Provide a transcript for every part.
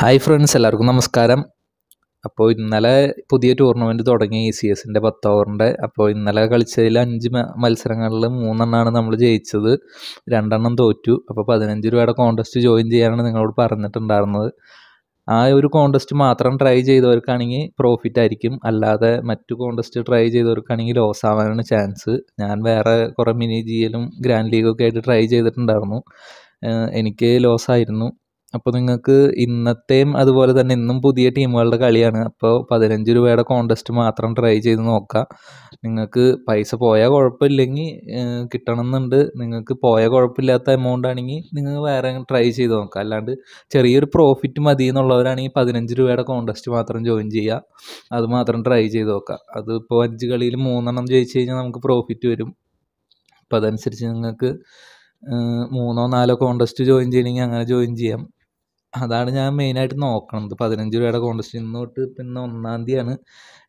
hi friends എല്ലാവർക്കും നമസ്കാരം അപ്പോൾ ഇന്നലെ പുതിയ ടൂർണമെൻറ്റ് തുടങ്ങി ഇ e സി എസിൻ്റെ പത്ത് ഓവറിൻ്റെ അപ്പോൾ ഇന്നലെ കളിച്ചതിൽ അഞ്ച് മത്സരങ്ങളിൽ മൂന്നെണ്ണമാണ് നമ്മൾ ജയിച്ചത് രണ്ടെണ്ണം തോറ്റു അപ്പോൾ പതിനഞ്ച് രൂപയുടെ കോൺടെസ്റ്റ് ജോയിൻ ചെയ്യാനാണ് നിങ്ങളോട് പറഞ്ഞിട്ടുണ്ടായിരുന്നത് ആ ഒരു കോൺടെസ്റ്റ് മാത്രം ട്രൈ ചെയ്തവർക്കാണെങ്കിൽ പ്രോഫിറ്റ് ആയിരിക്കും അല്ലാതെ മറ്റു കോൺടെസ്റ്റ് ട്രൈ ചെയ്തവർക്കാണെങ്കിൽ ലോസ് ആവാനാണ് ചാൻസ് ഞാൻ വേറെ കുറേ മിനി ജിയിലും ഗ്രാൻഡ് ലീഗൊക്കെ ആയിട്ട് ട്രൈ ചെയ്തിട്ടുണ്ടായിരുന്നു എനിക്ക് ലോസ് ആയിരുന്നു അപ്പോൾ നിങ്ങൾക്ക് ഇന്നത്തെയും അതുപോലെ തന്നെ ഇന്നും പുതിയ ടീമുകളുടെ കളിയാണ് അപ്പോൾ പതിനഞ്ച് രൂപയുടെ കോണ്ടസ്റ്റ് മാത്രം ട്രൈ ചെയ്ത് നോക്കാം നിങ്ങൾക്ക് പൈസ പോയാൽ കുഴപ്പമില്ലെങ്കിൽ എന്നുണ്ട് നിങ്ങൾക്ക് പോയ കുഴപ്പമില്ലാത്ത എമൗണ്ട് ആണെങ്കിൽ നിങ്ങൾ വേറെ ട്രൈ ചെയ്ത് നോക്കാം അല്ലാണ്ട് ചെറിയൊരു പ്രോഫിറ്റ് മതി എന്നുള്ളവരാണെങ്കിൽ പതിനഞ്ച് രൂപയുടെ കോണ്ടസ്റ്റ് മാത്രം ജോയിൻ ചെയ്യുക അത് മാത്രം ട്രൈ ചെയ്ത് നോക്കാം അതിപ്പോൾ അഞ്ച് കളിയിൽ മൂന്നെണ്ണം ജയിച്ചു കഴിഞ്ഞാൽ നമുക്ക് പ്രോഫിറ്റ് വരും അപ്പോൾ അതനുസരിച്ച് നിങ്ങൾക്ക് മൂന്നോ നാലോ കോണ്ടസ്റ്റ് ജോയിൻ ചെയ്യണമെങ്കിൽ അങ്ങനെ ജോയിൻ ചെയ്യാം അതാണ് ഞാൻ മെയിനായിട്ട് നോക്കണത് പതിനഞ്ച് രൂപയുടെ കോൺടെസ്റ്റ് ഇന്ന് തൊട്ട് പിന്നെ ഒന്നാം തീയതിയാണ്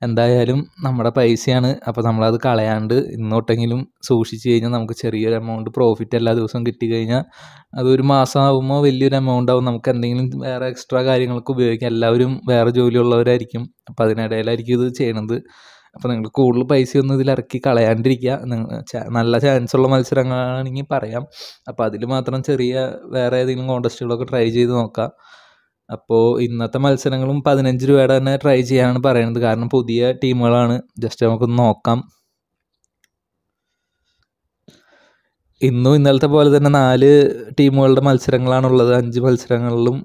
എന്തായാലും നമ്മുടെ പൈസയാണ് അപ്പോൾ നമ്മളത് കളയാണ്ട് ഇന്നോട്ടെങ്കിലും സൂക്ഷിച്ച് കഴിഞ്ഞാൽ നമുക്ക് ചെറിയൊരു എമൗണ്ട് പ്രോഫിറ്റ് എല്ലാ ദിവസവും കിട്ടി കഴിഞ്ഞാൽ അതൊരു മാസം ആകുമ്പോൾ വലിയൊരു എമൗണ്ട് ആവും നമുക്ക് എന്തെങ്കിലും വേറെ എക്സ്ട്രാ കാര്യങ്ങൾക്ക് ഉപയോഗിക്കാം എല്ലാവരും വേറെ ജോലിയുള്ളവരായിരിക്കും അപ്പോൾ അതിനിടയിലായിരിക്കും ഇത് ചെയ്യണത് അപ്പോൾ നിങ്ങൾ കൂടുതൽ പൈസയൊന്നും ഇതിൽ ഇറക്കി കളയാണ്ടിരിക്കുക നല്ല ചാൻസ് ഉള്ള മത്സരങ്ങളാണെങ്കിൽ പറയാം അപ്പോൾ അതിൽ മാത്രം ചെറിയ വേറെ ഏതെങ്കിലും കോണ്ടസ്റ്റുകളൊക്കെ ട്രൈ ചെയ്ത് നോക്കാം അപ്പോൾ ഇന്നത്തെ മത്സരങ്ങളും പതിനഞ്ച് രൂപയുടെ തന്നെ ട്രൈ ചെയ്യാനാണ് പറയുന്നത് കാരണം പുതിയ ടീമുകളാണ് ജസ്റ്റ് നമുക്കൊന്ന് നോക്കാം ഇന്നും ഇന്നലത്തെ പോലെ തന്നെ നാല് ടീമുകളുടെ മത്സരങ്ങളാണുള്ളത് അഞ്ച് മത്സരങ്ങളിലും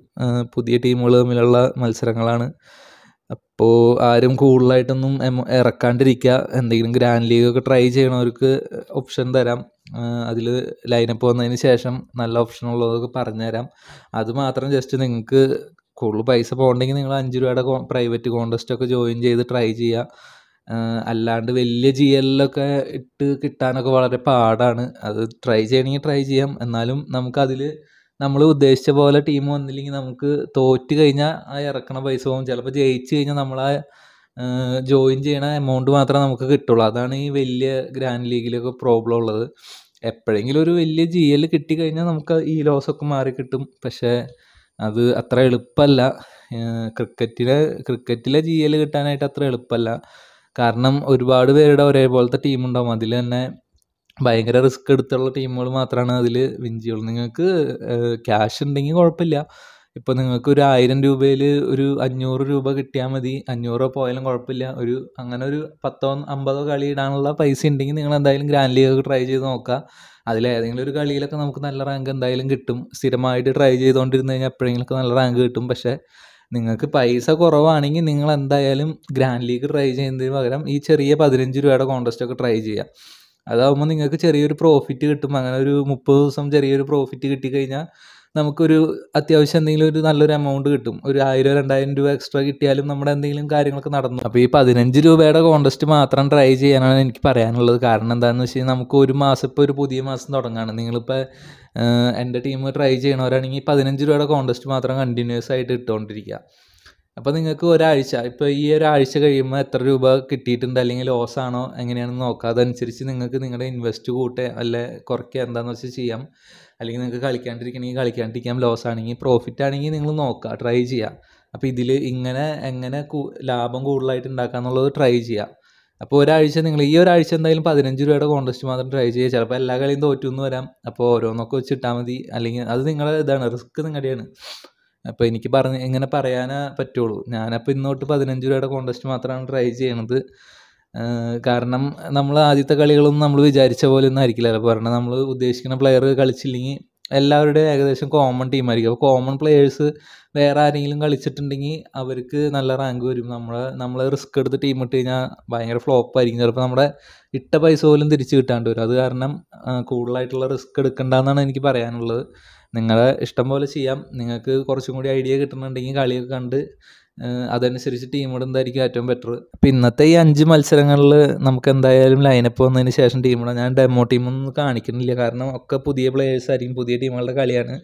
പുതിയ ടീമുകൾ തമ്മിലുള്ള മത്സരങ്ങളാണ് അപ്പോൾ ആരും കൂടുതലായിട്ടൊന്നും ഇറക്കാണ്ടിരിക്കുക എന്തെങ്കിലും ഗ്രാൻഡ് ലീഗൊക്കെ ട്രൈ ചെയ്യണവർക്ക് ഓപ്ഷൻ തരാം അതിൽ ലൈനപ്പ് വന്നതിന് ശേഷം നല്ല ഓപ്ഷൻ ഉള്ളതൊക്കെ പറഞ്ഞുതരാം അത് മാത്രം ജസ്റ്റ് നിങ്ങൾക്ക് കൂടുതൽ പൈസ പോകണ്ടെങ്കിൽ നിങ്ങൾ അഞ്ച് രൂപയുടെ പ്രൈവറ്റ് ഒക്കെ ജോയിൻ ചെയ്ത് ട്രൈ ചെയ്യുക അല്ലാണ്ട് വലിയ ജി എല്ലൊക്കെ ഇട്ട് കിട്ടാനൊക്കെ വളരെ പാടാണ് അത് ട്രൈ ചെയ്യണമെങ്കിൽ ട്രൈ ചെയ്യാം എന്നാലും നമുക്കതിൽ നമ്മൾ ഉദ്ദേശിച്ച പോലെ ടീം വന്നില്ലെങ്കിൽ നമുക്ക് തോറ്റ് കഴിഞ്ഞാൽ ആ ഇറക്കണ പൈസ പോകും ചിലപ്പോൾ ജയിച്ചു കഴിഞ്ഞാൽ നമ്മളാ ജോയിൻ ചെയ്യണ എമൗണ്ട് മാത്രമേ നമുക്ക് കിട്ടുള്ളൂ അതാണ് ഈ വലിയ ഗ്രാൻഡ് ലീഗിലൊക്കെ പ്രോബ്ലം ഉള്ളത് എപ്പോഴെങ്കിലും ഒരു വലിയ ജി എൽ കിട്ടിക്കഴിഞ്ഞാൽ നമുക്ക് ഈ ലോസൊക്കെ മാറി കിട്ടും പക്ഷേ അത് അത്ര എളുപ്പമല്ല ക്രിക്കറ്റിലെ ക്രിക്കറ്റിലെ ജി എൽ കിട്ടാനായിട്ട് അത്ര എളുപ്പമല്ല കാരണം ഒരുപാട് പേരുടെ ഒരേപോലത്തെ ടീമുണ്ടാകും അതിൽ തന്നെ ഭയങ്കര റിസ്ക് എടുത്തുള്ള ടീമുകൾ മാത്രമാണ് അതിൽ വിൻ ചെയ്യുള്ളൂ നിങ്ങൾക്ക് ക്യാഷ് ഉണ്ടെങ്കിൽ കുഴപ്പമില്ല ഇപ്പോൾ നിങ്ങൾക്ക് ഒരു ആയിരം രൂപയിൽ ഒരു അഞ്ഞൂറ് രൂപ കിട്ടിയാൽ മതി അഞ്ഞൂറ് പോയാലും കുഴപ്പമില്ല ഒരു അങ്ങനെ ഒരു പത്തോ അമ്പതോ കളി ഇടാനുള്ള പൈസ ഉണ്ടെങ്കിൽ നിങ്ങൾ എന്തായാലും ഗ്രാൻഡ് ലീഗ് ട്രൈ ചെയ്ത് നോക്കുക അതിൽ ഏതെങ്കിലും ഒരു കളിയിലൊക്കെ നമുക്ക് നല്ല റാങ്ക് എന്തായാലും കിട്ടും സ്ഥിരമായിട്ട് ട്രൈ ചെയ്തുകൊണ്ടിരുന്ന് കഴിഞ്ഞാൽ എപ്പോഴെങ്കിലൊക്കെ നല്ല റാങ്ക് കിട്ടും പക്ഷേ നിങ്ങൾക്ക് പൈസ കുറവാണെങ്കിൽ നിങ്ങൾ എന്തായാലും ഗ്രാൻഡ് ലീഗ് ട്രൈ ചെയ്യുന്നതിന് പകരം ഈ ചെറിയ പതിനഞ്ച് രൂപയുടെ കോൺടസ്റ്റ് ട്രൈ ചെയ്യുക അതാവുമ്പോൾ നിങ്ങൾക്ക് ചെറിയൊരു പ്രോഫിറ്റ് കിട്ടും അങ്ങനെ ഒരു മുപ്പത് ദിവസം ചെറിയൊരു പ്രോഫിറ്റ് കിട്ടിക്കഴിഞ്ഞാൽ നമുക്കൊരു അത്യാവശ്യം എന്തെങ്കിലും ഒരു നല്ലൊരു എമൗണ്ട് കിട്ടും ഒരു ആയിരം രണ്ടായിരം രൂപ എക്സ്ട്രാ കിട്ടിയാലും നമ്മുടെ എന്തെങ്കിലും കാര്യങ്ങളൊക്കെ നടന്നു അപ്പോൾ ഈ പതിനഞ്ച് രൂപയുടെ കോൺടെസ്റ്റ് മാത്രം ട്രൈ ചെയ്യാനാണ് എനിക്ക് പറയാനുള്ളത് കാരണം എന്താണെന്ന് വെച്ച് കഴിഞ്ഞാൽ നമുക്ക് ഒരു മാസം ഇപ്പോൾ ഒരു പുതിയ മാസം തുടങ്ങുകയാണ് നിങ്ങളിപ്പോൾ എൻ്റെ ടീം ട്രൈ ചെയ്യണവരാണെങ്കിൽ പതിനഞ്ച് രൂപയുടെ കോൺടെസ്റ്റ് മാത്രം കണ്ടിന്യൂസ് ആയിട്ട് ഇട്ടുകൊണ്ടിരിക്കുക അപ്പോൾ നിങ്ങൾക്ക് ഒരാഴ്ച ഇപ്പോൾ ഈ ഒരാഴ്ച കഴിയുമ്പോൾ എത്ര രൂപ കിട്ടിയിട്ടുണ്ട് അല്ലെങ്കിൽ ലോസ് ആണോ എങ്ങനെയാണെന്ന് നോക്കുക അതനുസരിച്ച് നിങ്ങൾക്ക് നിങ്ങളുടെ ഇൻവെസ്റ്റ് കൂട്ടുക അല്ലെ കുറയ്ക്കുക എന്താണെന്ന് വെച്ചാൽ ചെയ്യാം അല്ലെങ്കിൽ നിങ്ങൾക്ക് കളിക്കാണ്ടിരിക്കണമെങ്കിൽ കളിക്കാണ്ടിരിക്കാം ലോസ് ആണെങ്കിൽ പ്രോഫിറ്റ് ആണെങ്കിൽ നിങ്ങൾ നോക്കുക ട്രൈ ചെയ്യുക അപ്പോൾ ഇതിൽ ഇങ്ങനെ എങ്ങനെ ലാഭം കൂടുതലായിട്ട് ഉണ്ടാക്കുക എന്നുള്ളത് ട്രൈ ചെയ്യുക അപ്പോൾ ഒരാഴ്ച നിങ്ങൾ ഈ ഒരാഴ്ച എന്തായാലും പതിനഞ്ച് രൂപയുടെ കോൺടസ്റ്റ് മാത്രം ട്രൈ ചെയ്യുക ചിലപ്പോൾ എല്ലാ കളിയും തോറ്റുമെന്ന് വരാം അപ്പോൾ ഓരോന്നൊക്കെ വെച്ചിട്ടാൽ മതി അല്ലെങ്കിൽ അത് നിങ്ങളുടെ ഇതാണ് റിസ്ക് നിങ്ങളുടെയാണ് അപ്പോൾ എനിക്ക് പറഞ്ഞ് ഇങ്ങനെ പറയാനേ പറ്റുള്ളൂ ഞാനപ്പോൾ ഇന്നോട്ട് തൊട്ട് പതിനഞ്ച് രൂപയുടെ കോണ്ടസ്റ്റ് മാത്രമാണ് ട്രൈ ചെയ്യണത് കാരണം നമ്മൾ ആദ്യത്തെ കളികളൊന്നും നമ്മൾ വിചാരിച്ച പോലെ ഒന്നും ആയിരിക്കില്ല കാരണം നമ്മൾ ഉദ്ദേശിക്കുന്ന പ്ലെയർ കളിച്ചില്ലെങ്കിൽ എല്ലാവരുടെയും ഏകദേശം കോമൺ ടീമായിരിക്കും അപ്പോൾ കോമൺ പ്ലെയേഴ്സ് വേറെ ആരെങ്കിലും കളിച്ചിട്ടുണ്ടെങ്കിൽ അവർക്ക് നല്ല റാങ്ക് വരും നമ്മൾ നമ്മൾ റിസ്ക് എടുത്ത് ടീം ഇട്ട് കഴിഞ്ഞാൽ ഭയങ്കര ആയിരിക്കും ചിലപ്പോൾ നമ്മുടെ ഇട്ട പൈസ പോലും തിരിച്ച് കിട്ടാണ്ട് വരും അത് കാരണം കൂടുതലായിട്ടുള്ള റിസ്ക് എടുക്കണ്ടെന്നാണ് എനിക്ക് പറയാനുള്ളത് നിങ്ങളുടെ ഇഷ്ടം പോലെ ചെയ്യാം നിങ്ങൾക്ക് കുറച്ചും കൂടി ഐഡിയ കിട്ടുന്നുണ്ടെങ്കിൽ കളിയൊക്കെ കണ്ട് അതനുസരിച്ച് ടീമോട് എന്തായിരിക്കും ഏറ്റവും ബെറ്റർ അപ്പം ഇന്നത്തെ ഈ അഞ്ച് മത്സരങ്ങളിൽ നമുക്ക് എന്തായാലും ലൈനപ്പ് വന്നതിന് ശേഷം ടീമോട് ഞാൻ ഡെമോ ടീമൊന്നും കാണിക്കുന്നില്ല കാരണം ഒക്കെ പുതിയ പ്ലേയേഴ്സ് ആയിരിക്കും പുതിയ ടീമുകളുടെ കളിയാണ്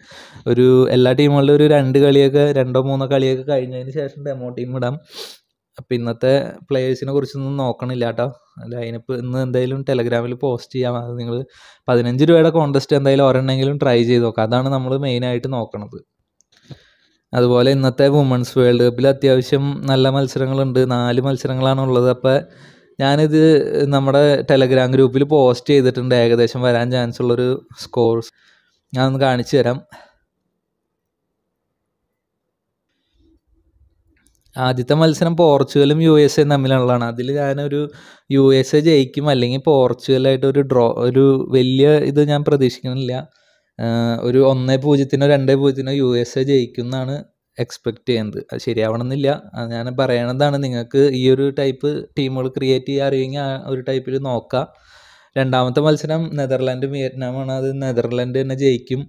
ഒരു എല്ലാ ടീമുകളുടെ ഒരു രണ്ട് കളിയൊക്കെ രണ്ടോ മൂന്നോ കളിയൊക്കെ കഴിഞ്ഞതിന് ശേഷം ഡെമോ ടീം ഇടാം അപ്പം ഇന്നത്തെ പ്ലേയേഴ്സിനെ കുറിച്ചൊന്നും നോക്കണില്ല കേട്ടോ ലൈനപ്പ് ഇന്ന് എന്തായാലും ടെലഗ്രാമിൽ പോസ്റ്റ് ചെയ്യാം അത് നിങ്ങൾ പതിനഞ്ച് രൂപയുടെ കോൺടെസ്റ്റ് എന്തായാലും ഒരെണ്ണെങ്കിലും ട്രൈ ചെയ്ത് നോക്കാം അതാണ് നമ്മൾ മെയിനായിട്ട് നോക്കണത് അതുപോലെ ഇന്നത്തെ വുമൺസ് വേൾഡ് കപ്പിൽ അത്യാവശ്യം നല്ല മത്സരങ്ങളുണ്ട് നാല് മത്സരങ്ങളാണ് ഉള്ളത് അപ്പോൾ ഞാനിത് നമ്മുടെ ടെലഗ്രാം ഗ്രൂപ്പിൽ പോസ്റ്റ് ചെയ്തിട്ടുണ്ട് ഏകദേശം വരാൻ ചാൻസ് ഉള്ളൊരു സ്കോർസ് ഞാനൊന്ന് കാണിച്ചു തരാം ആദ്യത്തെ മത്സരം പോർച്ചുഗലും യു എസ് എയും തമ്മിലുള്ളതാണ് അതിൽ ഞാനൊരു യു എസ് എ ജയിക്കും അല്ലെങ്കിൽ പോർച്ചുഗലായിട്ട് ഒരു ഡ്രോ ഒരു വലിയ ഇത് ഞാൻ പ്രതീക്ഷിക്കുന്നില്ല ഒരു ഒന്നേ പൂജ്യത്തിനോ രണ്ടേ പൂജ്യത്തിനോ യു എസ് എ ജയിക്കും എന്നാണ് എക്സ്പെക്റ്റ് ചെയ്യുന്നത് അത് ശരിയാവണമെന്നില്ല ഞാൻ പറയണതാണ് നിങ്ങൾക്ക് ഈ ഒരു ടൈപ്പ് ടീമുകൾ ക്രിയേറ്റ് ചെയ്യാൻ അറിയുമെങ്കിൽ ആ ഒരു ടൈപ്പിൽ നോക്കാം രണ്ടാമത്തെ മത്സരം നെതർലാൻഡും വിയറ്റ്നാമാണ് അത് നെതർലാൻഡ് തന്നെ ജയിക്കും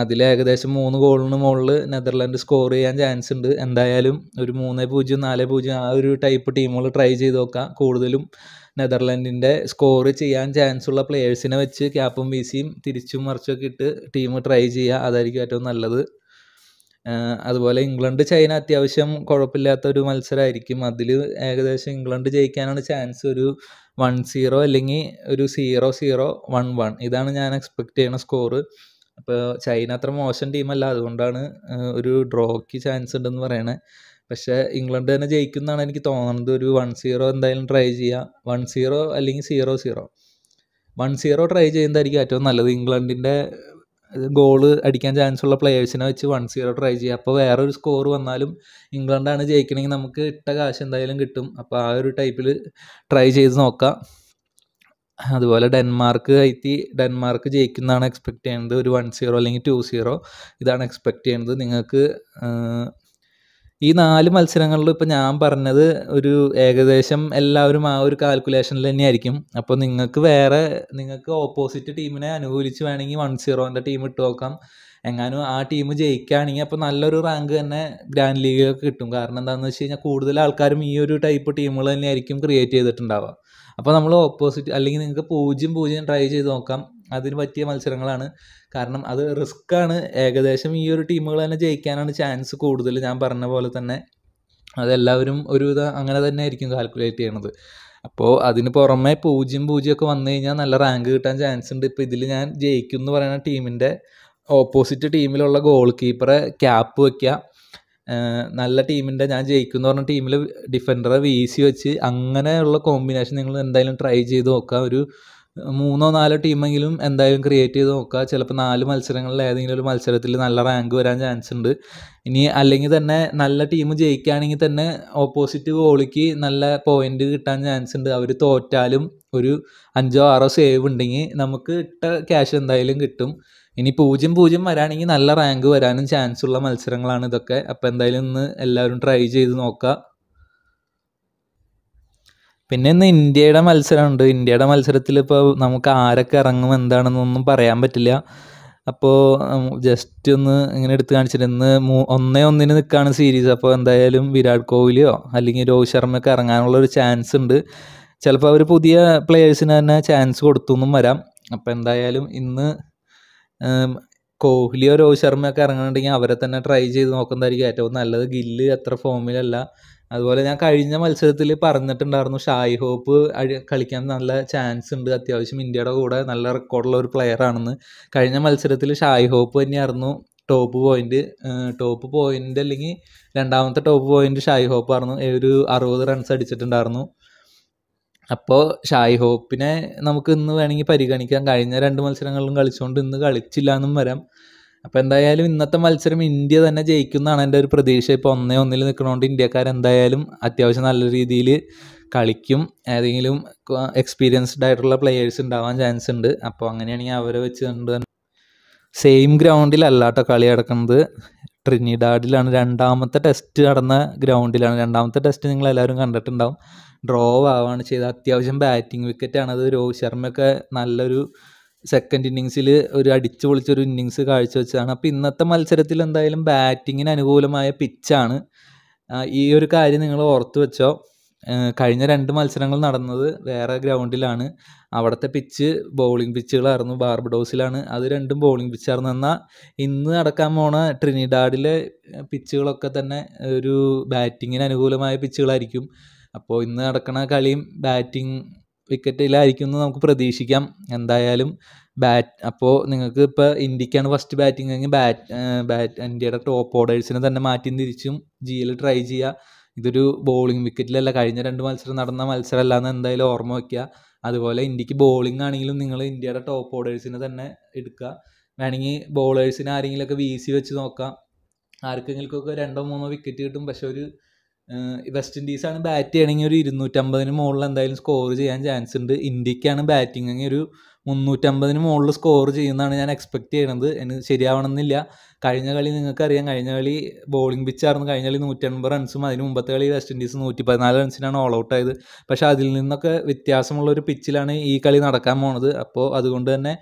അതിൽ ഏകദേശം മൂന്ന് ഗോളിന് മുകളിൽ നെതർലാൻഡ് സ്കോർ ചെയ്യാൻ ചാൻസ് ഉണ്ട് എന്തായാലും ഒരു മൂന്ന് പൂജ്യം നാല് പൂജ്യം ആ ഒരു ടൈപ്പ് ടീമുകൾ ട്രൈ ചെയ്ത് നോക്കാം കൂടുതലും നെതർലാൻഡിൻ്റെ സ്കോർ ചെയ്യാൻ ചാൻസ് ഉള്ള പ്ലേയേഴ്സിനെ വെച്ച് ക്യാപ്പും വീസിയും തിരിച്ചും മറിച്ചൊക്കെ ഇട്ട് ടീം ട്രൈ ചെയ്യുക അതായിരിക്കും ഏറ്റവും നല്ലത് അതുപോലെ ഇംഗ്ലണ്ട് ചൈന അത്യാവശ്യം കുഴപ്പമില്ലാത്ത ഒരു മത്സരമായിരിക്കും അതിൽ ഏകദേശം ഇംഗ്ലണ്ട് ജയിക്കാനാണ് ചാൻസ് ഒരു വൺ സീറോ അല്ലെങ്കിൽ ഒരു സീറോ സീറോ വൺ വൺ ഇതാണ് ഞാൻ എക്സ്പെക്റ്റ് ചെയ്യണ സ്കോറ് അപ്പോൾ ചൈന അത്ര മോശം ടീമല്ല അതുകൊണ്ടാണ് ഒരു ഡ്രോയ്ക്ക് ചാൻസ് ഉണ്ടെന്ന് പറയണേ പക്ഷേ ഇംഗ്ലണ്ട് തന്നെ ജയിക്കുന്നതാണ് എനിക്ക് തോന്നുന്നത് ഒരു വൺ സീറോ എന്തായാലും ട്രൈ ചെയ്യാം വൺ സീറോ അല്ലെങ്കിൽ zero zero one zero try ചെയ്യുന്നതായിരിക്കും ഏറ്റവും നല്ലത് ഇംഗ്ലണ്ടിൻ്റെ ഗോള് അടിക്കാൻ ചാൻസ് ഉള്ള പ്ലേയേഴ്സിനെ വെച്ച് വൺ സീറോ ട്രൈ ചെയ്യുക അപ്പോൾ വേറെ ഒരു സ്കോർ വന്നാലും ഇംഗ്ലണ്ടാണ് ജയിക്കണമെങ്കിൽ നമുക്ക് ഇട്ട കാശ് എന്തായാലും കിട്ടും അപ്പോൾ ആ ഒരു ടൈപ്പിൽ ട്രൈ ചെയ്ത് നോക്കാം അതുപോലെ ഡെൻമാർക്ക് ഹൈറ്റി ഡെൻമാർക്ക് ജയിക്കുന്നതാണ് എക്സ്പെക്ട് ചെയ്യുന്നത് ഒരു വൺ സീറോ അല്ലെങ്കിൽ ടു സീറോ ഇതാണ് എക്സ്പെക്ട് ചെയ്യുന്നത് നിങ്ങൾക്ക് ഈ നാല് മത്സരങ്ങളിൽ ഇപ്പം ഞാൻ പറഞ്ഞത് ഒരു ഏകദേശം എല്ലാവരും ആ ഒരു കാൽക്കുലേഷനിൽ തന്നെയായിരിക്കും അപ്പോൾ നിങ്ങൾക്ക് വേറെ നിങ്ങൾക്ക് ഓപ്പോസിറ്റ് ടീമിനെ അനുകൂലിച്ച് വേണമെങ്കിൽ വൺ സീറോൻ്റെ ടീം ഇട്ട് നോക്കാം എങ്ങാനും ആ ടീം ജയിക്കുകയാണെങ്കിൽ അപ്പോൾ നല്ലൊരു റാങ്ക് തന്നെ ഗ്രാൻഡ് ലീഗിലൊക്കെ കിട്ടും കാരണം എന്താണെന്ന് വെച്ച് കഴിഞ്ഞാൽ കൂടുതൽ ആൾക്കാരും ഈ ഒരു ടൈപ്പ് ടീമുകൾ തന്നെയായിരിക്കും ക്രിയേറ്റ് ചെയ്തിട്ടുണ്ടാവുക അപ്പോൾ നമ്മൾ ഓപ്പോസിറ്റ് അല്ലെങ്കിൽ നിങ്ങൾക്ക് പൂജ്യം പൂജ്യം ട്രൈ ചെയ്ത് നോക്കാം അതിന് പറ്റിയ മത്സരങ്ങളാണ് കാരണം അത് റിസ്ക് ആണ് ഏകദേശം ഈ ഒരു ടീമുകൾ തന്നെ ജയിക്കാനാണ് ചാൻസ് കൂടുതൽ ഞാൻ പറഞ്ഞ പോലെ തന്നെ അതെല്ലാവരും ഒരുവിധം അങ്ങനെ തന്നെ ആയിരിക്കും കാൽക്കുലേറ്റ് ചെയ്യണത് അപ്പോൾ അതിന് പുറമെ പൂജ്യം പൂജ്യമൊക്കെ വന്നു കഴിഞ്ഞാൽ നല്ല റാങ്ക് കിട്ടാൻ ചാൻസ് ഉണ്ട് ഇപ്പോൾ ഇതിൽ ഞാൻ ജയിക്കും എന്ന് പറയുന്ന ടീമിൻ്റെ ഓപ്പോസിറ്റ് ടീമിലുള്ള ഗോൾ കീപ്പറെ ക്യാപ്പ് വയ്ക്കുക നല്ല ടീമിൻ്റെ ഞാൻ ജയിക്കുന്ന പറഞ്ഞ ടീമിൽ ഡിഫൻഡറെ വീശി വെച്ച് അങ്ങനെയുള്ള കോമ്പിനേഷൻ നിങ്ങൾ എന്തായാലും ട്രൈ ചെയ്ത് നോക്കുക ഒരു മൂന്നോ നാലോ ടീമെങ്കിലും എന്തായാലും ക്രിയേറ്റ് ചെയ്ത് നോക്കുക ചിലപ്പോൾ നാല് മത്സരങ്ങളിൽ ഏതെങ്കിലും ഒരു മത്സരത്തിൽ നല്ല റാങ്ക് വരാൻ ചാൻസ് ഉണ്ട് ഇനി അല്ലെങ്കിൽ തന്നെ നല്ല ടീം ജയിക്കുകയാണെങ്കിൽ തന്നെ ഓപ്പോസിറ്റ് ഗോളിക്ക് നല്ല പോയിന്റ് കിട്ടാൻ ചാൻസ് ഉണ്ട് അവർ തോറ്റാലും ഒരു അഞ്ചോ ആറോ സേവ് ഉണ്ടെങ്കിൽ നമുക്ക് ഇട്ട ക്യാഷ് എന്തായാലും കിട്ടും ഇനി പൂജ്യം പൂജ്യം വരാണെങ്കിൽ നല്ല റാങ്ക് വരാനും ചാൻസ് ഉള്ള മത്സരങ്ങളാണ് ഇതൊക്കെ അപ്പോൾ എന്തായാലും ഇന്ന് എല്ലാവരും ട്രൈ ചെയ്ത് നോക്കുക പിന്നെ ഇന്ന് ഇന്ത്യയുടെ മത്സരമുണ്ട് ഇന്ത്യയുടെ മത്സരത്തിൽ ഇപ്പോൾ നമുക്ക് ആരൊക്കെ ഇറങ്ങും എന്താണെന്നൊന്നും പറയാൻ പറ്റില്ല അപ്പോൾ ജസ്റ്റ് ഒന്ന് ഇങ്ങനെ എടുത്ത് കാണിച്ചിട്ട് ഇന്ന് മൂ ഒന്നേ ഒന്നിന് നിൽക്കുകയാണ് സീരീസ് അപ്പോൾ എന്തായാലും വിരാട് കോഹ്ലിയോ അല്ലെങ്കിൽ രോഹിത് ശർമ്മയൊക്കെ ഇറങ്ങാനുള്ള ഒരു ചാൻസ് ഉണ്ട് ചിലപ്പോൾ അവർ പുതിയ പ്ലെയേഴ്സിന് തന്നെ ചാൻസ് കൊടുത്തു എന്നും വരാം അപ്പോൾ എന്തായാലും ഇന്ന് കോഹ്ലിയോ രോഹിത് ശർമ്മയൊക്കെ ഇറങ്ങുന്നുണ്ടെങ്കിൽ അവരെ തന്നെ ട്രൈ ചെയ്ത് നോക്കുന്നതായിരിക്കും ഏറ്റവും നല്ലത് ഗില്ല് അത്ര ഫോമിലല്ല അതുപോലെ ഞാൻ കഴിഞ്ഞ മത്സരത്തിൽ പറഞ്ഞിട്ടുണ്ടായിരുന്നു ഷായ് ഹോപ്പ് കളിക്കാൻ നല്ല ചാൻസ് ഉണ്ട് അത്യാവശ്യം ഇന്ത്യയുടെ കൂടെ നല്ല റെക്കോർഡുള്ള ഒരു പ്ലെയർ ആണെന്ന് കഴിഞ്ഞ മത്സരത്തിൽ ഷായ് ഹോപ്പ് തന്നെയായിരുന്നു ടോപ്പ് പോയിന്റ് ടോപ്പ് പോയിന്റ് അല്ലെങ്കിൽ രണ്ടാമത്തെ ടോപ്പ് പോയിന്റ് ഷായ് ആയിരുന്നു ഒരു അറുപത് റൺസ് അടിച്ചിട്ടുണ്ടായിരുന്നു അപ്പോൾ ഷായ് ഹോപ്പിനെ നമുക്ക് ഇന്ന് വേണമെങ്കിൽ പരിഗണിക്കാം കഴിഞ്ഞ രണ്ട് മത്സരങ്ങളിലും കളിച്ചുകൊണ്ട് ഇന്ന് കളിച്ചില്ല എന്നും വരാം അപ്പോൾ എന്തായാലും ഇന്നത്തെ മത്സരം ഇന്ത്യ തന്നെ ജയിക്കുന്നതാണ് എൻ്റെ ഒരു പ്രതീക്ഷ ഇപ്പോൾ ഒന്നേ ഒന്നിൽ നിൽക്കണോണ്ട് എന്തായാലും അത്യാവശ്യം നല്ല രീതിയിൽ കളിക്കും ഏതെങ്കിലും എക്സ്പീരിയൻസ്ഡ് ആയിട്ടുള്ള പ്ലെയേഴ്സ് ഉണ്ടാവാൻ ചാൻസ് ഉണ്ട് അപ്പോൾ അങ്ങനെയാണെങ്കിൽ അവരെ വെച്ചുകൊണ്ട് സെയിം ഗ്രൗണ്ടിലല്ലാട്ടോ കളി നടക്കുന്നത് ട്രിനിഡാഡിലാണ് രണ്ടാമത്തെ ടെസ്റ്റ് നടന്ന ഗ്രൗണ്ടിലാണ് രണ്ടാമത്തെ ടെസ്റ്റ് നിങ്ങൾ എല്ലാവരും കണ്ടിട്ടുണ്ടാവും ഡ്രോ ആവാണ് ചെയ്തത് അത്യാവശ്യം ബാറ്റിംഗ് വിക്കറ്റാണ് അത് രോഹിത് ശർമ്മയൊക്കെ നല്ലൊരു സെക്കൻഡ് ഇന്നിങ്സിൽ ഒരു അടിച്ചു പൊളിച്ചൊരു ഇന്നിങ്സ് കാഴ്ചവെച്ചതാണ് അപ്പോൾ ഇന്നത്തെ മത്സരത്തിൽ എന്തായാലും ബാറ്റിങ്ങിന് അനുകൂലമായ പിച്ചാണ് ഈ ഒരു കാര്യം നിങ്ങൾ ഓർത്തു വെച്ചോ കഴിഞ്ഞ രണ്ട് മത്സരങ്ങൾ നടന്നത് വേറെ ഗ്രൗണ്ടിലാണ് അവിടുത്തെ പിച്ച് ബൗളിംഗ് പിച്ചുകളായിരുന്നു ബാർബഡോസിലാണ് അത് രണ്ടും ബൗളിംഗ് പിച്ചായിരുന്നു എന്നാൽ ഇന്ന് നടക്കാൻ പോണ ട്രിനിഡാഡിലെ പിച്ചുകളൊക്കെ തന്നെ ഒരു ബാറ്റിങ്ങിന് അനുകൂലമായ പിച്ചുകളായിരിക്കും അപ്പോൾ ഇന്ന് നടക്കുന്ന കളിയും ബാറ്റിംഗ് വിക്കറ്റിലായിരിക്കും എന്ന് നമുക്ക് പ്രതീക്ഷിക്കാം എന്തായാലും ബാറ്റ് അപ്പോൾ നിങ്ങൾക്ക് ഇപ്പോൾ ഇന്ത്യക്കാണ് ഫസ്റ്റ് ബാറ്റിംഗ് എങ്കിൽ ബാറ്റ് ബാറ്റ് ഇന്ത്യയുടെ ടോപ്പ് ഓർഡേഴ്സിനെ തന്നെ മാറ്റി തിരിച്ചും ജിയിൽ ട്രൈ ചെയ്യുക ഇതൊരു ബോളിംഗ് വിക്കറ്റിലല്ല കഴിഞ്ഞ രണ്ട് മത്സരം നടന്ന മത്സരമല്ല എന്ന് എന്തായാലും ഓർമ്മ വയ്ക്കുക അതുപോലെ ഇന്ത്യക്ക് ബോളിംഗ് ആണെങ്കിലും നിങ്ങൾ ഇന്ത്യയുടെ ടോപ്പ് ഓർഡേഴ്സിനെ തന്നെ എടുക്കുക വേണമെങ്കിൽ ബോളേഴ്സിനെ ആരെങ്കിലുമൊക്കെ വീശി വെച്ച് നോക്കാം ആർക്കെങ്കിലുമൊക്കെ രണ്ടോ മൂന്നോ വിക്കറ്റ് കിട്ടും പക്ഷെ ഒരു വെസ്റ്റ് ഇൻഡീസാണ് ബാറ്റ് ചെയ്യണമെങ്കിൽ ഒരു ഇരുന്നൂറ്റമ്പതിന് മുകളിൽ എന്തായാലും സ്കോർ ചെയ്യാൻ ചാൻസ് ഉണ്ട് ഇന്ത്യക്കാണ് ബാറ്റിംഗ് ഒരു മുന്നൂറ്റമ്പതിന് മുകളിൽ സ്കോർ ചെയ്യുന്നതാണ് ഞാൻ എക്സ്പെക്റ്റ് ചെയ്യണത് എനിക്ക് ശരിയാവണമെന്നില്ല കഴിഞ്ഞ കളി നിങ്ങൾക്കറിയാം കഴിഞ്ഞ കളി ബോളിംഗ് പിച്ചായിരുന്നു കഴിഞ്ഞ കളി നൂറ്റൻപത് റൺസും അതിന് മുമ്പത്തെ കളി വെസ്റ്റ് ഇൻഡീസ് നൂറ്റി പതിനാല് റൺസിനാണ് ഓൾ ഔട്ട് ആയത് പക്ഷെ അതിൽ നിന്നൊക്കെ വ്യത്യാസമുള്ള ഒരു പിച്ചിലാണ് ഈ കളി നടക്കാൻ പോണത് അപ്പോൾ അതുകൊണ്ട് തന്നെ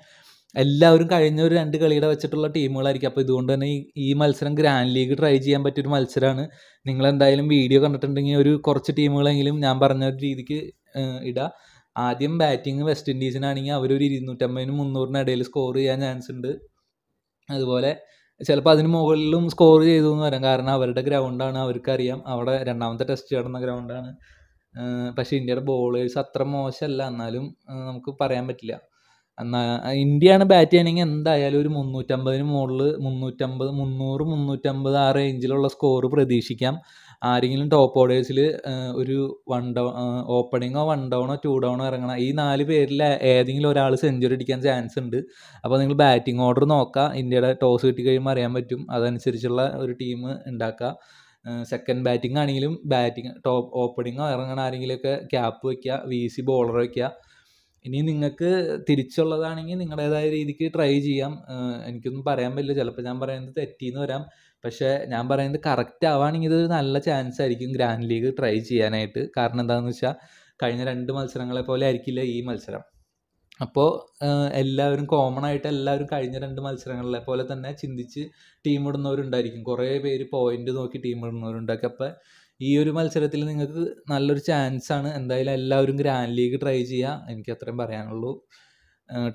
എല്ലാവരും കഴിഞ്ഞ ഒരു രണ്ട് കളിയുടെ വെച്ചിട്ടുള്ള ടീമുകളായിരിക്കും അപ്പോൾ ഇതുകൊണ്ട് തന്നെ ഈ മത്സരം ഗ്രാൻഡ് ലീഗ് ട്രൈ ചെയ്യാൻ പറ്റിയൊരു മത്സരമാണ് നിങ്ങൾ എന്തായാലും വീഡിയോ കണ്ടിട്ടുണ്ടെങ്കിൽ ഒരു കുറച്ച് ടീമുകളെങ്കിലും ഞാൻ പറഞ്ഞ ഒരു രീതിക്ക് ഇടാം ആദ്യം ബാറ്റിംഗ് വെസ്റ്റ് ഇൻഡീസിനാണെങ്കിൽ അവരൊരു ഇരുന്നൂറ്റമ്പതിനും മുന്നൂറിനും ഇടയിൽ സ്കോർ ചെയ്യാൻ ചാൻസ് ഉണ്ട് അതുപോലെ ചിലപ്പോൾ അതിന് മുകളിലും സ്കോർ ചെയ്തു എന്ന് വരാം കാരണം അവരുടെ ഗ്രൗണ്ടാണ് അവർക്കറിയാം അവിടെ രണ്ടാമത്തെ ടെസ്റ്റ് നടന്ന ഗ്രൗണ്ടാണ് പക്ഷേ ഇന്ത്യയുടെ ബോളേഴ്സ് അത്ര മോശമല്ല എന്നാലും നമുക്ക് പറയാൻ പറ്റില്ല എന്നാൽ ഇന്ത്യയാണ് ബാറ്റ് ചെയ്യണമെങ്കിൽ എന്തായാലും ഒരു മുന്നൂറ്റമ്പതിന് മുകളിൽ മുന്നൂറ്റമ്പത് മുന്നൂറ് മുന്നൂറ്റമ്പത് ആ റേഞ്ചിലുള്ള സ്കോർ പ്രതീക്ഷിക്കാം ആരെങ്കിലും ടോപ്പ് ഓർഡേഴ്സിൽ ഒരു വൺ ഡൗൺ ഓപ്പണിങ്ങോ വൺ ഡൗണോ ടു ഡൗണോ ഇറങ്ങണം ഈ നാല് പേരിൽ ഏതെങ്കിലും ഒരാൾ സെഞ്ചുറി അടിക്കാൻ ചാൻസ് ഉണ്ട് അപ്പോൾ നിങ്ങൾ ബാറ്റിംഗ് ഓർഡർ നോക്കുക ഇന്ത്യയുടെ ടോസ് കിട്ടി കഴിയുമ്പോൾ അറിയാൻ പറ്റും അതനുസരിച്ചുള്ള ഒരു ടീം ഉണ്ടാക്കുക സെക്കൻഡ് ബാറ്റിംഗ് ആണെങ്കിലും ബാറ്റിംഗ് ടോപ്പ് ഓപ്പണിങ്ങോ ഇറങ്ങണ ആരെങ്കിലുമൊക്കെ ക്യാപ്പ് വയ്ക്കുക വി സി ബോളർ വയ്ക്കുക ഇനി നിങ്ങൾക്ക് തിരിച്ചുള്ളതാണെങ്കിൽ നിങ്ങളുടേതായ രീതിക്ക് ട്രൈ ചെയ്യാം എനിക്കൊന്നും പറയാൻ പറ്റില്ല ചിലപ്പോൾ ഞാൻ പറയുന്നത് തെറ്റീന്ന് വരാം പക്ഷേ ഞാൻ പറയുന്നത് കറക്റ്റ് ആവുകയാണെങ്കിൽ ഇതൊരു നല്ല ചാൻസ് ആയിരിക്കും ഗ്രാൻഡ് ലീഗ് ട്രൈ ചെയ്യാനായിട്ട് കാരണം എന്താണെന്ന് വെച്ചാൽ കഴിഞ്ഞ രണ്ട് മത്സരങ്ങളെ പോലെ ആയിരിക്കില്ല ഈ മത്സരം അപ്പോൾ എല്ലാവരും കോമൺ ആയിട്ട് എല്ലാവരും കഴിഞ്ഞ രണ്ട് മത്സരങ്ങളിലെ പോലെ തന്നെ ചിന്തിച്ച് ടീം ഇടുന്നവരുണ്ടായിരിക്കും കുറേ പേര് പോയിന്റ് നോക്കി ടീം ഇടുന്നവരുണ്ടാക്കി അപ്പോൾ ഈ ഒരു മത്സരത്തിൽ നിങ്ങൾക്ക് നല്ലൊരു ചാൻസ് ആണ് എന്തായാലും എല്ലാവരും ഗ്രാൻഡ് ലീഗ് ട്രൈ ചെയ്യുക എനിക്ക് അത്രയും പറയാനുള്ളൂ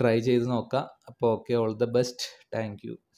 ട്രൈ ചെയ്ത് നോക്കാം അപ്പോൾ okay all the best thank